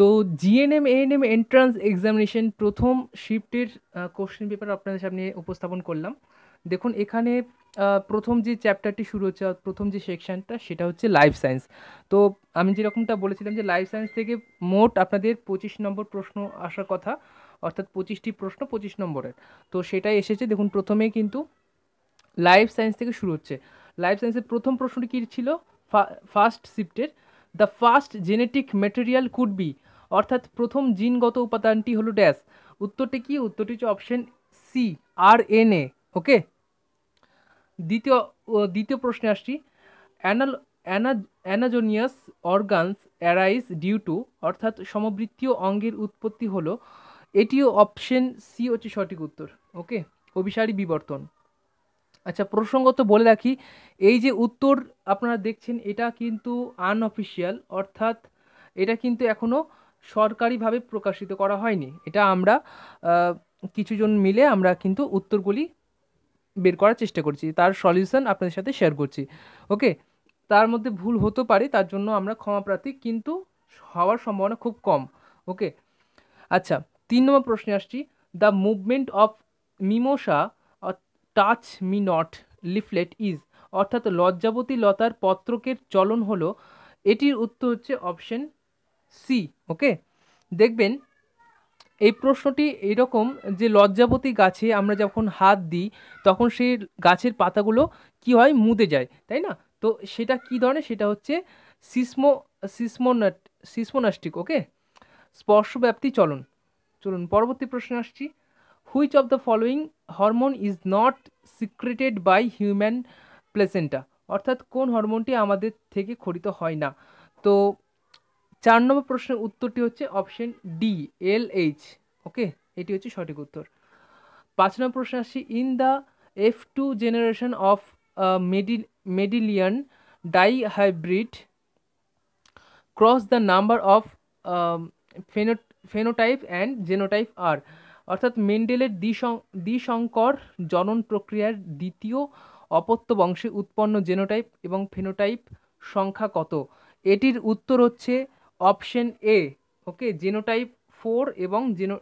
তো GNM ANM entrance examination প্রথম শিফটের question paper আপনাদের সামনে উপস্থাপন করলাম দেখুন এখানে প্রথম যে চ্যাপ্টারটি শুরু হচ্ছে প্রথম যে সেকশানটা সেটা হচ্ছে লাইফ সায়েন্স তো আমি যেরকমটা বলেছিলাম যে লাইফ সায়েন্স থেকে মোট আপনাদের পঁচিশ নম্বর প্রশ্ন আসার কথা অর্থাৎ পঁচিশটি প্রশ্ন পঁচিশ নম্বরের তো সেটাই এসেছে দেখুন প্রথমে কিন্তু লাইফ সায়েন্স থেকে শুরু হচ্ছে লাইফ সায়েন্সের প্রথম প্রশ্নটি কী ছিল ফার্স্ট শিফটের the first genetic material could be অর্থাৎ প্রথম জিনগত উপাদানটি হলো ড্যাশ উত্তরটি কি উত্তরটি হচ্ছে option C R N A okay দ্বিতীয় দ্বিতীয় প্রশ্নে আসছি anal ana analogous organs arise due to অর্থাৎ সমবৃত্তীয় অঙ্গের উৎপত্তি হলো এটিও অপশন সি হচ্ছে সঠিক উত্তর ওকে অভিসারী বিবর্তন আচ্ছা প্রসঙ্গত বলে রাখি এই যে উত্তর আপনারা দেখছেন এটা কিন্তু আনঅফিসিয়াল অর্থাৎ এটা কিন্তু এখনও সরকারিভাবে প্রকাশিত করা হয়নি এটা আমরা কিছুজন মিলে আমরা কিন্তু উত্তরগুলি বের করার চেষ্টা করছি তার সলিউশন আপনাদের সাথে শেয়ার করছি ওকে তার মধ্যে ভুল হতে পারে তার জন্য আমরা ক্ষমা প্রার্থী কিন্তু হওয়ার সম্ভাবনা খুব কম ওকে আচ্ছা তিন নম্বর প্রশ্নে আসছি the movement of mimosa touch me not leaflet is অর্থাৎ লজ্জাবতী লতার পত্রকের চলন হলো এটির উত্তর হচ্ছে অপশন সি ওকে দেখবেন এই প্রশ্নটি এরকম যে লজ্জাবতী গাছে আমরা যখন হাত দিই তখন সেই গাছের পাতাগুলো কি হয় মুদে যায় তাই না তো সেটা কি ধরনের সেটা হচ্ছে সিসমো সিসমোনাট সিসমোনাস্টিক ওকে স্পর্শব্যাপ্তি চলন চলুন পরবর্তী প্রশ্নে আসছি which of the following hormone is not secreted by human placenta অর্থাৎ কোন হরমোনটি আমাদের থেকে খরিত হয় না তো চার নম্বর প্রশ্নের উত্তরটি হচ্ছে অপশন ডি এল এইচ ওকে এটি হচ্ছে সঠিক উত্তর পাঁচ নম্বর প্রশ্ন আসছি in the F two generation of মেডি মেডিলিয়ান die hybrid cross the number of ফেনো phenotype and genotype আর অর্থাৎ মেন্ডেলের দ্বিসংকর জনন প্রক্রিয়ার দ্বিতীয় অপত্য বংশে উৎপন্ন জেনোটাইপ এবং ফেনোটাইপ সংখ্যা কত এটির উত্তর হচ্ছে option A okay genotype four এবং জেনো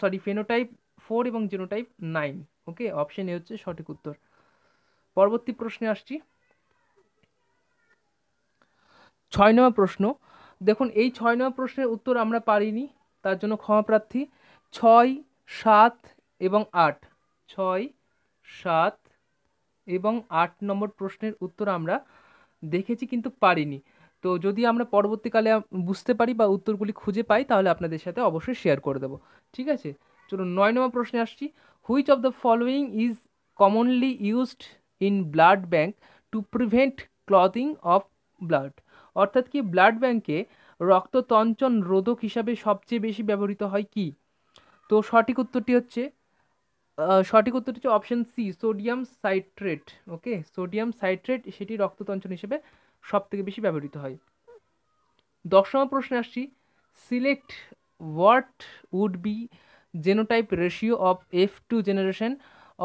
সরি ফেনোটাইপ ফোর এবং genotype nine okay option A হচ্ছে সঠিক উত্তর পরবর্তী প্রশ্নে আসছি ছয় নম্বর প্রশ্ন দেখুন এই ছয় নম্বর প্রশ্নের উত্তর আমরা পারিনি তার জন্য ক্ষমাপ্রার্থী ছয় সাত এবং আট ছয় সাত এবং আট নম্বর প্রশ্নের উত্তর আমরা দেখেছি কিন্তু পারিনি তো যদি আমরা পরবর্তীকালে বুঝতে পারি বা উত্তরগুলি খুঁজে পাই তাহলে আপনাদের সাথে অবশ্যই শেয়ার করে দেবো ঠিক আছে চলুন নয় নম্বর প্রশ্নে আসছি which of the following is commonly used in blood bank to prevent clotting of blood অর্থাৎ কি ব্লাড ব্যাঙ্কে রক্ততঞ্চন রোধক হিসাবে সবচেয়ে বেশি ব্যবহৃত হয় কি তো সঠিক উত্তরটি হচ্ছে সঠিক উত্তরটি হচ্ছে option C sodium citrate okay sodium citrate সেটি রক্ততন্ত্র হিসেবে সবথেকে বেশি ব্যবহৃত হয় দশম প্রশ্নে আসছি select what would be genotype ratio of F two generation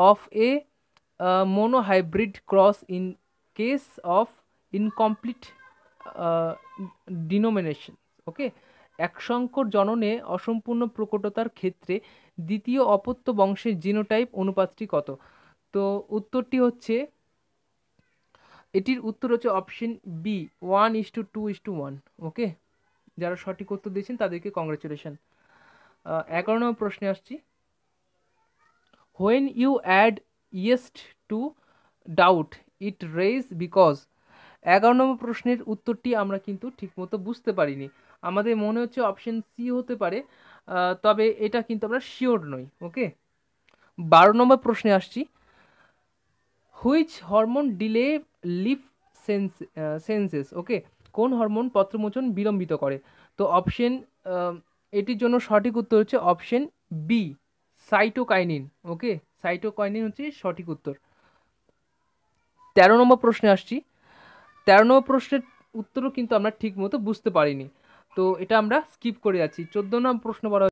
of a monohybrid cross in case of incomplete denomination okay এক সংকর জননে অসম্পূর্ণ প্রকটতার ক্ষেত্রে দ্বিতীয় অপত্য বংশের জিনোটাইপ অনুপাতটি কত তো উত্তরটি হচ্ছে এটির উত্তর হচ্ছে option B one is to two is to one okay যারা সঠিক উত্তর দিয়েছেন তাদেরকে কংগ্রেচুলেশন এগারো নম্বর প্রশ্নে আসছি when you add yeast to dough it rises because এগারো নম্বর প্রশ্নের উত্তরটি আমরা কিন্তু ঠিকমতো বুঝতে পারিনি আমাদের মনে হচ্ছে অপশান সি হতে পারে তবে এটা কিন্তু আমরা শিওর নই ওকে বারো নম্বর প্রশ্নে আসছি which hormone delay leaf sense senescence okay কোন হরমোন পত্রমোচন বিলম্বিত করে তো অপশন এটির জন্য সঠিক উত্তর হচ্ছে option B cytokinin okay cytokinin হচ্ছে সঠিক উত্তর তেরো নম্বর প্রশ্নে আসছি তেরো নম্বর প্রশ্নের উত্তরও কিন্তু আমরা ঠিক মতো বুঝতে পারিনি তো এটা আমরা স্কিপ করে যাচ্ছি চোদ্দ নম্বর প্রশ্ন বলা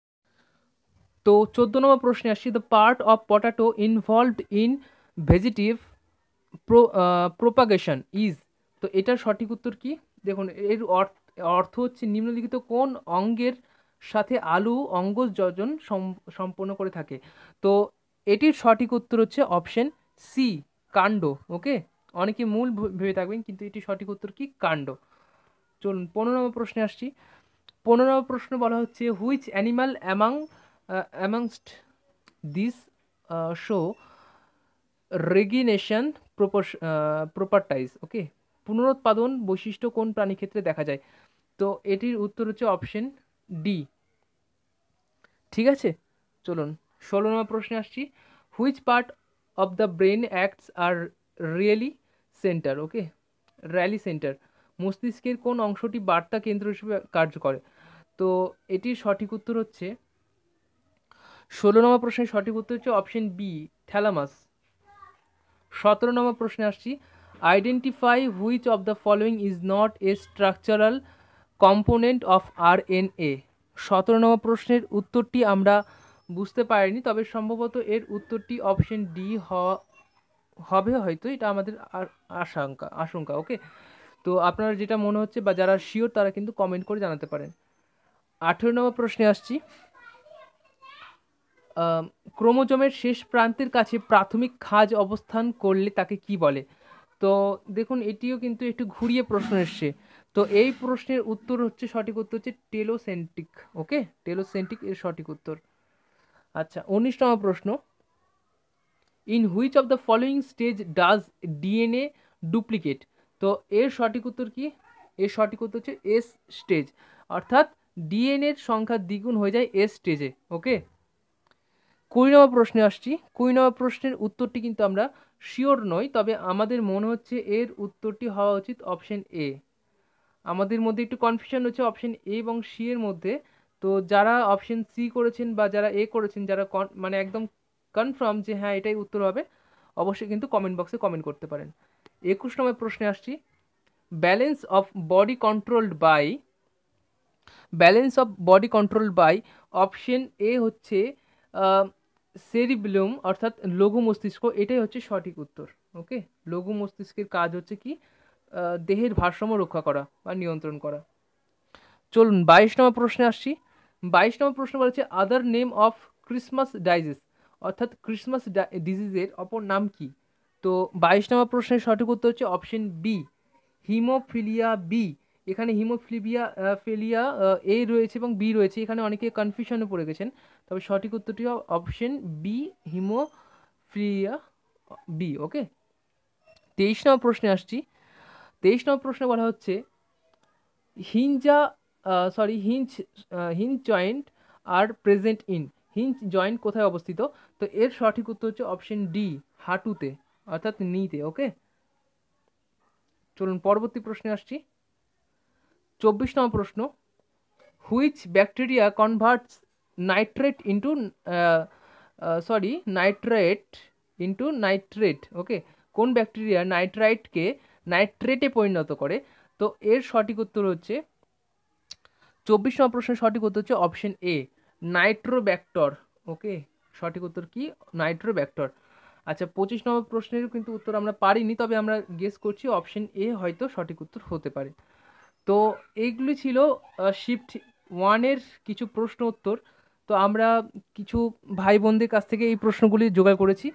তো চোদ্দ নম্বর প্রশ্নে আসছি the part of potato involved in vegetative pro propagation is তো এটার সঠিক উত্তর কি দেখুন এর অর্থ হচ্ছে নিম্নলিখিত কোন অঙ্গের সাথে আলু অঙ্গ যজন সম্পন্ন করে থাকে তো এটির সঠিক উত্তর হচ্ছে অপশন সি কাণ্ড ওকে অনেকে মূল ভেবে থাকবেন কিন্তু এটি সঠিক উত্তর কি কাণ্ড চলুন পনেরো নম্বর প্রশ্নে আসছি পনেরো নম্বর প্রশ্ন বলা হচ্ছে which animal among amongst this show regeneration properties okay পুনরুৎপাদন বৈশিষ্ট্য কোন প্রাণী ক্ষেত্রে দেখা যায় তো এটির উত্তর হচ্ছে অপশন ডি ঠিক আছে চলুন ষোলো নম্বর প্রশ্নে আসছি which part of the brain acts are relay centre okay relay centre মস্তিষ্কের কোন অংশটি বার্তা কেন্দ্র হিসেবে কার্য করে তো এটির সঠিক উত্তর হচ্ছে ষোলো নম্বর প্রশ্নের সঠিক উত্তর হচ্ছে অপশন বি থ্যালামাস সতেরো নম্বর প্রশ্নে আসছি identify which of the following is not a structural component of R N A সতেরো নম্বর প্রশ্নের উত্তরটি আমরা বুঝতে পারিনি তবে সম্ভবত এর উত্তরটি অপশন ডি হবে হয়তো এটা আমাদের আশঙ্কা আশঙ্কা ওকে তো আপনার যেটা মনে হচ্ছে বা যারা শিওর তারা কিন্তু কমেন্ট করে জানাতে পারেন আঠেরো নম্বর প্রশ্নে আসছি ক্রোমোজোমের শেষ প্রান্তের কাছে প্রাথমিক খাজ অবস্থান করলে তাকে কি বলে তো দেখুন এটিও কিন্তু একটু ঘুরিয়ে প্রশ্ন এসছে তো এই প্রশ্নের উত্তর হচ্ছে সঠিক উত্তর হচ্ছে টেলোসেন্টিক ওকে টেলোসেন্টিক এর সঠিক উত্তর আচ্ছা উনিশতম প্রশ্ন in which of the following stage does DNA duplicate তো এর সঠিক উত্তর কি এর সঠিক উত্তর হচ্ছে এস স্টেজ অর্থাৎ ডিএনএর সংখ্যা দ্বিগুণ হয়ে যায় এস স্টেজে ওকে কুড়ি নম্বর প্রশ্নে আসছি কুড়ি নম্বর প্রশ্নের উত্তরটি কিন্তু আমরা শিওর নই তবে আমাদের মনে হচ্ছে এর উত্তরটি হওয়া উচিত অপশন এ আমাদের মধ্যে একটু কনফিউশন হচ্ছে অপশন এ এবং সি এর মধ্যে তো যারা অপশন সি করেছেন বা যারা এ করেছেন যারা মানে একদম কনফার্ম যে হ্যাঁ এটাই উত্তর হবে অবশ্যই কিন্তু কমেন্ট বক্সে কমেন্ট করতে পারেন একুশ নম্বর প্রশ্নে আসছি balance of body controlled by balance of body control by option A হচ্ছে সেরিবলুম অর্থাৎ লঘু মস্তিষ্ক এটাই হচ্ছে সঠিক উত্তর ওকে লঘু মস্তিষ্কের কাজ হচ্ছে কি দেহের ভারসাম্য রক্ষা করা বা নিয়ন্ত্রণ করা চলুন বাইশ নম্বর প্রশ্নে আসছি বাইশ নম্বর প্রশ্ন বলেছে other name of Christmas disease অর্থাৎ ক্রিসমাস ডিজিজের অপর নাম কী তো বাইশ নম্বর প্রশ্নের সঠিক উত্তর হচ্ছে অপশন বি হিমোফিলিয়া বি এখানে হিমোফিলিয়া ফেলিয়া এ রয়েছে এবং বি রয়েছে এখানে অনেকে কনফিউশনে পড়ে গেছেন তবে সঠিক উত্তরটি option B haemophilia B okay তেইশ নম্বর প্রশ্নে আসছি তেইশ নম্বর প্রশ্নে বলা হচ্ছে hinge sorry hinge hinge joint are present in hinge joint কোথায় অবস্থিত তো এর সঠিক উত্তর হচ্ছে অপশন ডি হাঁটুতে অর্থাৎ নিতে ওকে চলুন পরবর্তী প্রশ্নে আসছি চব্বিশ নম্বর প্রশ্ন which bacteria converts nitrate into sorry nitrate into nitrate okay কোন ব্যাকটেরিয়া নাইট্রাইটকে নাইট্রেটে পরিণত করে তো এর সঠিক উত্তর হচ্ছে চব্বিশ নম্বর প্রশ্নের সঠিক উত্তর হচ্ছে অপশন এ নাইট্রোব্যাক্টর ওকে সঠিক উত্তর কি নাইট্রোব্যাক্টর আচ্ছা পঁচিশ নম্বর প্রশ্নের কিন্তু উত্তর আমরা পারিনি তবে আমরা গেস করছি অপশন এ হয়তো সঠিক উত্তর হতে পারে তো এইগুলি ছিল শিফট ওয়ানের কিছু প্রশ্ন উত্তর তো আমরা কিছু ভাই বোনদের কাছ থেকে এই প্রশ্নগুলি জোগাড় করেছি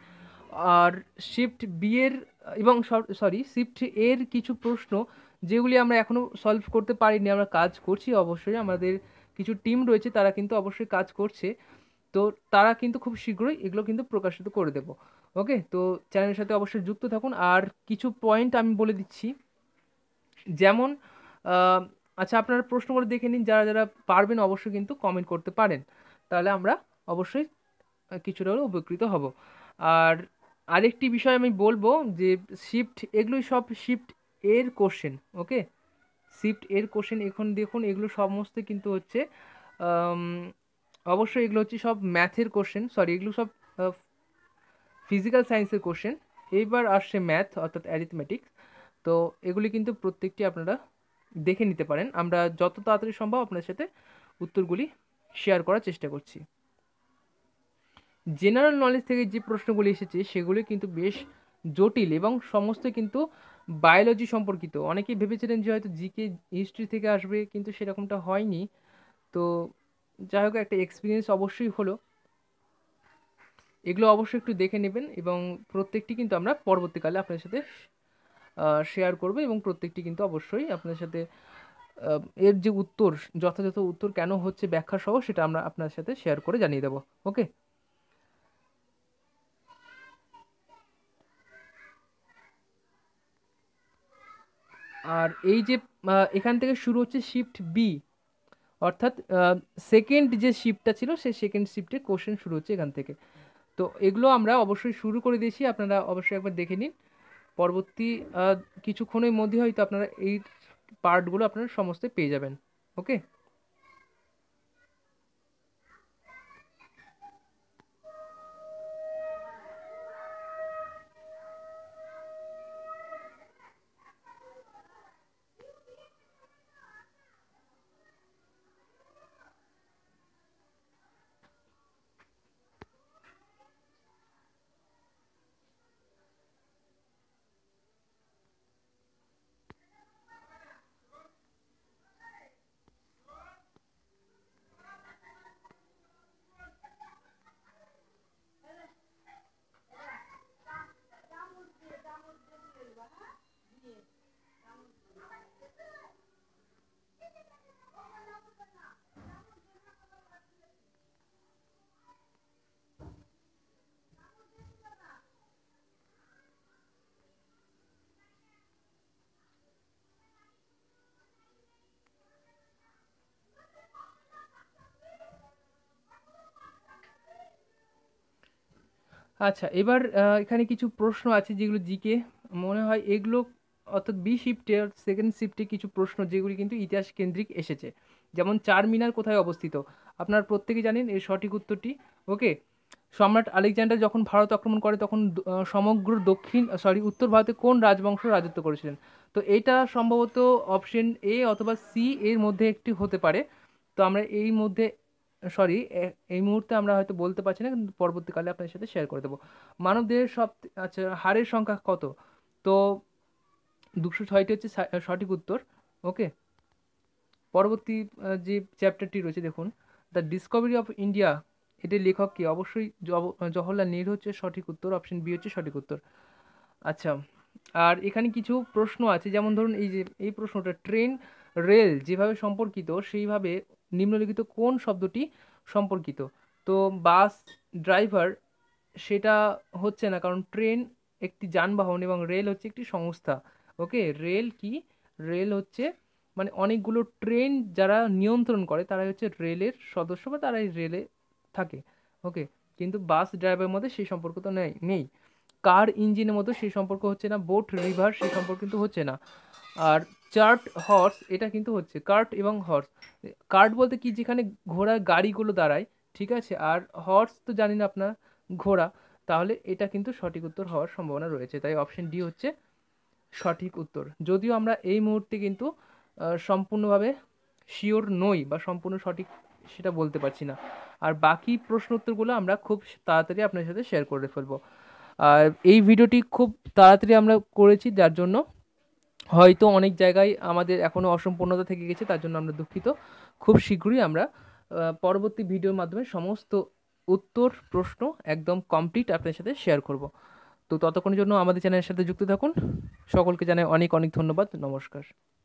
আর শিফট বি এর এবং সরি শিফট এর কিছু প্রশ্ন যেগুলি আমরা এখনও সলভ করতে পারিনি আমরা কাজ করছি অবশ্যই আমাদের কিছু টিম রয়েছে তারা কিন্তু অবশ্যই কাজ করছে তো তারা কিন্তু খুব শীঘ্রই এগুলো কিন্তু প্রকাশিত করে দেবো ওকে তো চ্যানেলের সাথে অবশ্যই যুক্ত থাকুন আর কিছু পয়েন্ট আমি বলে দিচ্ছি যেমন আচ্ছা আপনারা প্রশ্নগুলো দেখে নিন যারা যারা পারবেন অবশ্যই কিন্তু কমেন্ট করতে পারেন তাহলে আমরা অবশ্যই কিছুটা হলে উপকৃত হব আর আরেকটি বিষয় আমি বলবো যে শিফট এগুলোই সব শিফট এর কোশ্চেন ওকে শিফট এর কোশ্চেন এখন দেখুন এগুলো সমস্ত কিন্তু হচ্ছে অবশ্যই এগুলো হচ্ছে সব ম্যাথের কোশ্চেন সরি এগুলো সব ফিজিক্যাল সায়েন্সের কোশ্চেন এইবার আসছে ম্যাথ অর্থাৎ অ্যারিথমেটিক্স তো এগুলি কিন্তু প্রত্যেকটি আপনারা দেখে নিতে পারেন আমরা যত তাড়াতাড়ি সম্ভব আপনার সাথে উত্তরগুলি শেয়ার করার চেষ্টা করছি জেনারেল নলেজ থেকে যে প্রশ্নগুলি এসেছে সেগুলি কিন্তু বেশ জটিল এবং সমস্ত কিন্তু বায়োলজি সম্পর্কিত অনেকেই ভেবেছিলেন যে হয়তো জিকে হিস্ট্রি থেকে আসবে কিন্তু সেরকমটা হয়নি তো যাই হোক একটা এক্সপিরিয়েন্স অবশ্যই হলো এগুলো অবশ্যই একটু দেখে নেবেন এবং প্রত্যেকটি কিন্তু আমরা পরবর্তীকালে আপনার সাথে শেয়ার করবো এবং প্রত্যেকটি কিন্তু অবশ্যই আপনার সাথে এর যে উত্তর যথাযথ উত্তর কেন হচ্ছে ব্যাখ্যা সহ সেটা আমরা আপনার সাথে শেয়ার করে জানিয়ে দেব ওকে আর এই যে এখান থেকে শুরু হচ্ছে শিফট বি অর্থাৎ সেকেন্ড যে শিফটটা ছিল সেই সেকেন্ড শিফটে কোশ্চেন শুরু হচ্ছে এখান থেকে তো এগুলো আমরা অবশ্যই শুরু করে দিয়েছি আপনারা অবশ্যই একবার দেখে নিন পরবর্তী কিছুক্ষণের মধ্যে হয়তো আপনারা এই পার্টগুলো আপনারা সমস্ত পেয়ে যাবেন ওকে আচ্ছা এবার এখানে কিছু প্রশ্ন আছে যেগুলো জিকে মনে হয় এগুলো অর্থাৎ বি শিফটে সেকেন্ড শিফটে কিছু প্রশ্ন যেগুলি কিন্তু ইতিহাস কেন্দ্রিক এসেছে যেমন চার মিনার কোথায় অবস্থিত আপনার প্রত্যেকে জানেন এর সঠিক উত্তরটি ওকে সম্রাট আলেকজান্ডার যখন ভারত আক্রমণ করে তখন সমগ্র দক্ষিণ সরি উত্তর ভারতে কোন রাজবংশ রাজত্ব করেছিলেন তো এটা সম্ভবত অপশন এ অথবা সি এর মধ্যে একটি হতে পারে তো আমরা এই মধ্যে সরি এই মুহূর্তে আমরা হয়তো বলতে পারছি না কিন্তু পরবর্তীকালে আপনাদের সাথে শেয়ার করে দেবো মানবদেহের সব আচ্ছা হাড়ের সংখ্যা কত তো দুশো ছয়টি হচ্ছে সঠিক উত্তর ওকে পরবর্তী যে চ্যাপ্টারটি রয়েছে দেখুন দ্য ডিসকভারি অফ ইন্ডিয়া এটির লেখক কি অবশ্যই জওহরলাল নেহরু হচ্ছে সঠিক উত্তর অপশন বি হচ্ছে সঠিক উত্তর আচ্ছা আর এখানে কিছু প্রশ্ন আছে যেমন ধরুন এই যে এই প্রশ্নটা ট্রেন রেল যেভাবে সম্পর্কিত সেইভাবে নিম্নলিখিত কোন শব্দটি সম্পর্কিত তো বাস ড্রাইভার সেটা হচ্ছে না কারণ ট্রেন একটি যানবাহন এবং রেল হচ্ছে একটি সংস্থা ওকে রেল কি রেল হচ্ছে মানে অনেকগুলো ট্রেন যারা নিয়ন্ত্রণ করে তারাই হচ্ছে রেলের সদস্য বা তারাই রেলে থাকে ওকে কিন্তু বাস ড্রাইভারের মধ্যে সেই সম্পর্ক তো নেই নেই কার ইঞ্জিনের মতো সেই সম্পর্ক হচ্ছে না বোট রিভার সেই সম্পর্ক কিন্তু হচ্ছে না আর চার্ট হর্স এটা কিন্তু হচ্ছে কার্ট এবং হর্স কার্ট বলতে কি যেখানে ঘোড়া গাড়িগুলো দাঁড়ায় ঠিক আছে আর হর্স তো জানি না আপনার ঘোড়া তাহলে এটা কিন্তু সঠিক উত্তর হওয়ার সম্ভাবনা রয়েছে তাই অপশন ডি হচ্ছে সঠিক উত্তর যদিও আমরা এই মুহূর্তে কিন্তু সম্পূর্ণভাবে শিওর নই বা সম্পূর্ণ সঠিক সেটা বলতে পারছি না আর বাকি প্রশ্ন উত্তরগুলো আমরা খুব তাড়াতাড়ি আপনার সাথে শেয়ার করে ফেলবো আর এই ভিডিওটি খুব তাড়াতাড়ি আমরা করেছি যার জন্য হয়তো অনেক জায়গায় আমাদের এখনও অসম্পূর্ণতা থেকে গেছে তার জন্য আমরা দুঃখিত খুব শীঘ্রই আমরা পরবর্তী ভিডিওর মাধ্যমে সমস্ত উত্তর প্রশ্ন একদম কমপ্লিট আপনাদের সাথে শেয়ার করব তো ততক্ষণের জন্য আমাদের চ্যানেলের সাথে যুক্ত থাকুন সকলকে জানাই অনেক অনেক ধন্যবাদ নমস্কার